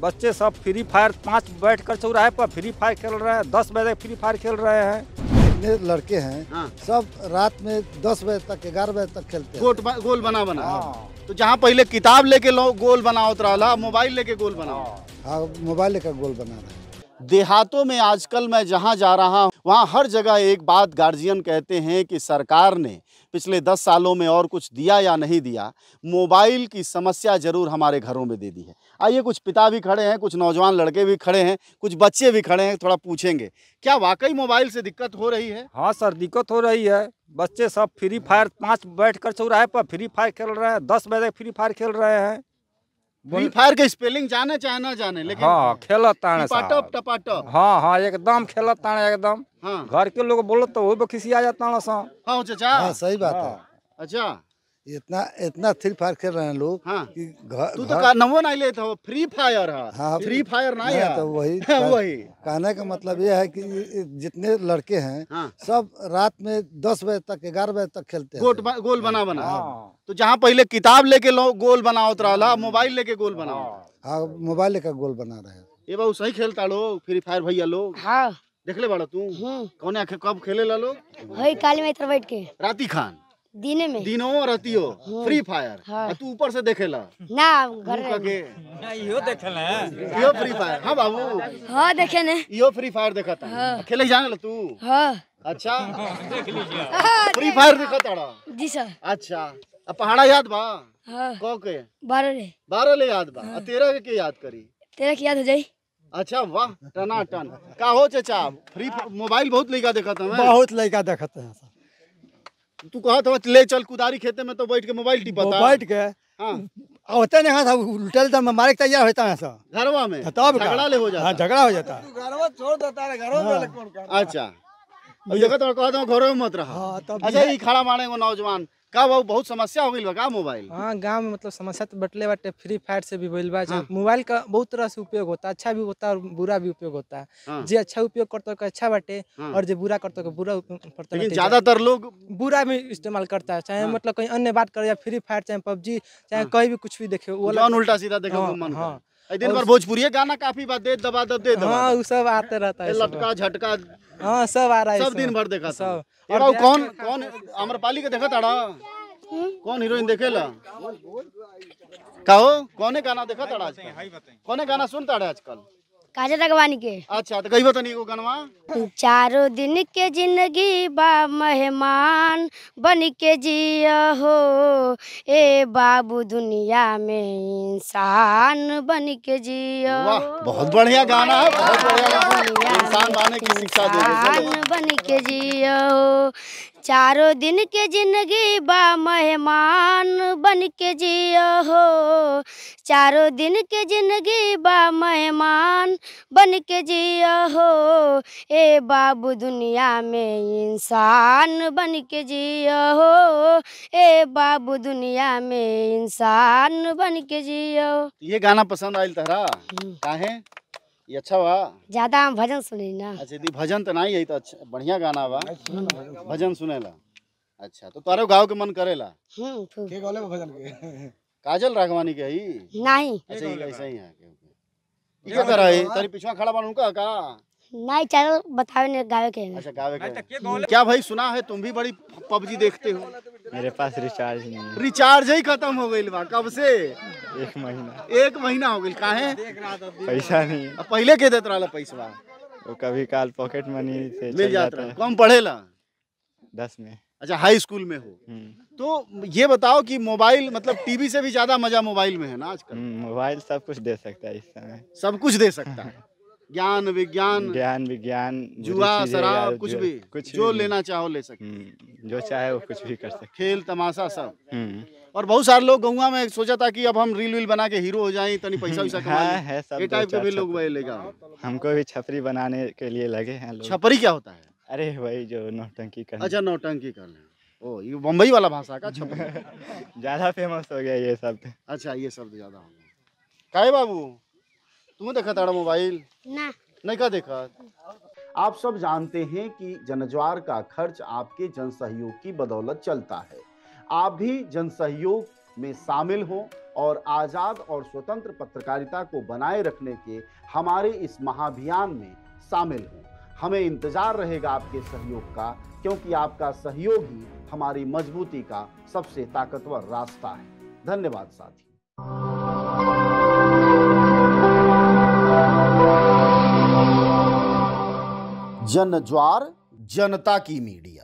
बच्चे सब free fire पाँच बैठ कर चौराहे पर फ्री फायर खेल रहे हैं दस बजे फ्री फायर खेल रहे हैं जितने लड़के हैं हाँ। सब रात में दस बजे तक ग्यारह बजे तक खेलते हैं गोल बना बना हाँ। तो जहाँ पहले किताब लेके लो गोल बनाओत रहा हाँ, मोबाइल लेके गोल बनाओ हाँ मोबाइल लेकर गोल बना रहे देहातों में आजकल मैं जहाँ जा रहा हूँ वहाँ हर जगह एक बात गार्जियन कहते हैं कि सरकार ने पिछले दस सालों में और कुछ दिया या नहीं दिया मोबाइल की समस्या ज़रूर हमारे घरों में दे दी है आइए कुछ पिता भी खड़े हैं कुछ नौजवान लड़के भी खड़े हैं कुछ बच्चे भी खड़े हैं थोड़ा पूछेंगे क्या वाकई मोबाइल से दिक्कत हो रही है हाँ सर दिक्कत हो रही है बच्चे सब फ्री फायर पाँच बैठ कर चौराहे पर फ्री फायर खेल रहे हैं दस बजे फ्री फायर खेल रहे हैं फ्री फायर के स्पेलिंग जाने चाहे ना जाने लेकिन हाँ खेलत ताने टप टपा टप हाँ हाँ एकदम खेलत ताने एकदम हाँ घर के लोग बोलत तो वो पर खिसिया जाता सा हाँ चाचा अच्छा, हाँ सही बात है हाँ। अच्छा इतना इतना फ्री फायर खेल रहे हैं लोग हाँ। तू तो का नंबर नहीं ले था फ्री फायर है हाँ, फ्री फायर नहीं है तो वही वही कहने का मतलब ये है कि जितने लड़के हैं हाँ। सब रात में दस बजे तक ग्यारह बजे तक खेलते हैं बा, गोल बना बना हाँ। तो जहाँ पहले किताब लेके लो गोल बना उतरा तो हाँ। हाँ। हाँ, मोबाइल लेके गोल बना हाँ मोबाइल लेकर गोल बना रहे ये बाबू सही खेलता लोग फ्री फायर भैया लोग हाँ देख ले बड़ा तू कौन कब खेले ला लोग काली मैत्र बैठ के राति खान दिन में दिनो हो फ्री फायर हाँ।, हाँ। तू ऊपर से देखेला ना घर के ना इहो देखेला यो फ्री फायर हां बाबू हां देखे ने यो फ्री फायर देखत है हाँ। खेले जाने तू हां अच्छा देख लीजिए फ्री फायर देखत रहा जी सर अच्छा अब पहाड़ा याद बा हां को के 12 ले 12 ले याद बा हाँ। तेरा के याद करी तेरा की याद हो जाई अच्छा वाह टना टन का हो चाचा फ्री मोबाइल बहुत लड़का देखत है बहुत लड़का देखत है सर तू कहा था ले चल कुदारी खेते में तो बैठ के मोबाइल टिपा बैठ के हाँ होता नहीं था उल्टा देता मारे तैयार होता है घरवा में तब झगड़ा ले हो जाता हाँ, झगड़ा हो जाता घरवा छोड़ देता है घरवा हाँ। अच्छा जगह तो कहा था घरों में मत रहा हाँ, अच्छा ये खड़ा मारेंगे नौजवान का बाबू बहुत समस्या हो गई का मोबाइल हाँ गांव में मतलब समस्या तो बटले बटे फ्री फायर से भी बोल बा हाँ। मोबाइल का बहुत तरह से उपयोग होता है अच्छा भी होता है और बुरा भी उपयोग होता है हाँ। जो अच्छा उपयोग करते हो अच्छा बटे हाँ। और जो बुरा करते हो बुरा पड़ता है ज्यादातर लोग बुरा भी इस्तेमाल करता है चाहे हाँ। मतलब कहीं अन्य बात करे या फ्री फायर चाहे पबजी चाहे हाँ। कहीं भी कुछ भी देखे उल्टा सीधा देखे हाँ दिन भर भोजपुरी गाना काफी बार दे दबा दब दे दबा हाँ, सब आते रहता है लटका झटका हाँ सब आ रहा है सब दिन भर देखा सब और कौन कौन अमरपाली के देखा ताड़ा हम्म। कौन हीरोइन देखे ला कहो कौने गाना देखा ताड़ा आजकल कौने गाना सुनता है आजकल काजल अगवानी के अच्छा तो कहीं बता तो नहीं को गनवा चारों दिन के जिंदगी बा मेहमान बन के जिया हो ए बाबू दुनिया में इंसान बन के जिया बहुत बढ़िया गाना है बहुत बढ़िया इंसान बन के जिया हो चारों दिन के जिंदगी बा मेहमान बन के जियो हो चारों दिन के जिंदगी बा मेहमान बन के जियो हो ए बाबू दुनिया में इंसान बन के जियो हो ए बाबू दुनिया में इंसान बन के जियो ये गाना पसंद आयल तहरा हम्म। काहे ये अच्छा बा ज्यादा हम भजन सुनी ना अच्छा दी भजन तो नहीं है तो अच्छा बढ़िया गाना बा भजन सुनेला अच्छा तो तारे गांव के मन करेला हम्म, तो। के गौले भजन के काजल राघवानी के ही नहीं अच्छा ये ऐसे ही है के ये कर रही तारी पिछवा खड़ा बनू का का नहीं चल बतावे ने गावे के अच्छा गावे के तो क्या भाई सुना है तुम भी बड़ी पबजी देखते हो मेरे पास रिचार्ज नहीं है रिचार्ज ही खत्म हो गई बा कब से एक महीना एक महीना हो गई है पैसा नहीं पहले के देते रहा पैसा वो कभी काल पॉकेट मनी से मिल जाता है कम पढ़े ला दस में अच्छा हाई स्कूल में हो हम्म। तो ये बताओ कि मोबाइल मतलब टीवी से भी ज्यादा मजा मोबाइल में है ना आजकल मोबाइल हम्म, सब कुछ दे सकता है इस समय सब कुछ दे सकता है ज्ञान विज्ञान ज्ञान विज्ञान जुआ शराब कुछ भी कुछ जो भी लेना चाहो ले सकते हम्म, जो चाहे वो कुछ भी कर सकते खेल तमाशा सब हम्म। और बहुत सारे लोग गुआ में सोचा था कि अब हम रील वील बना के हीरो हो जाए तो पैसा वैसा हाँ, है सब ये टाइप के भी लोग लेगा हमको भी छपरी बनाने के लिए लगे हैं लोग छपरी क्या होता है अरे भाई जो नौटंकी कर अच्छा नौटंकी कर ओ ये बम्बई वाला भाषा का छपरी ज्यादा फेमस हो गया ये शब्द अच्छा ये शब्द ज्यादा हो गया बाबू तू देखा था मोबाइल ना नहीं का देखा आप सब जानते हैं कि जनज्वार का खर्च आपके जन सहयोग की बदौलत चलता है आप भी जन सहयोग में शामिल हो और आज़ाद और स्वतंत्र पत्रकारिता को बनाए रखने के हमारे इस महाभियान में शामिल हों हमें इंतज़ार रहेगा आपके सहयोग का क्योंकि आपका सहयोग ही हमारी मजबूती का सबसे ताकतवर रास्ता है धन्यवाद साथी जन ज्वार जनता की मीडिया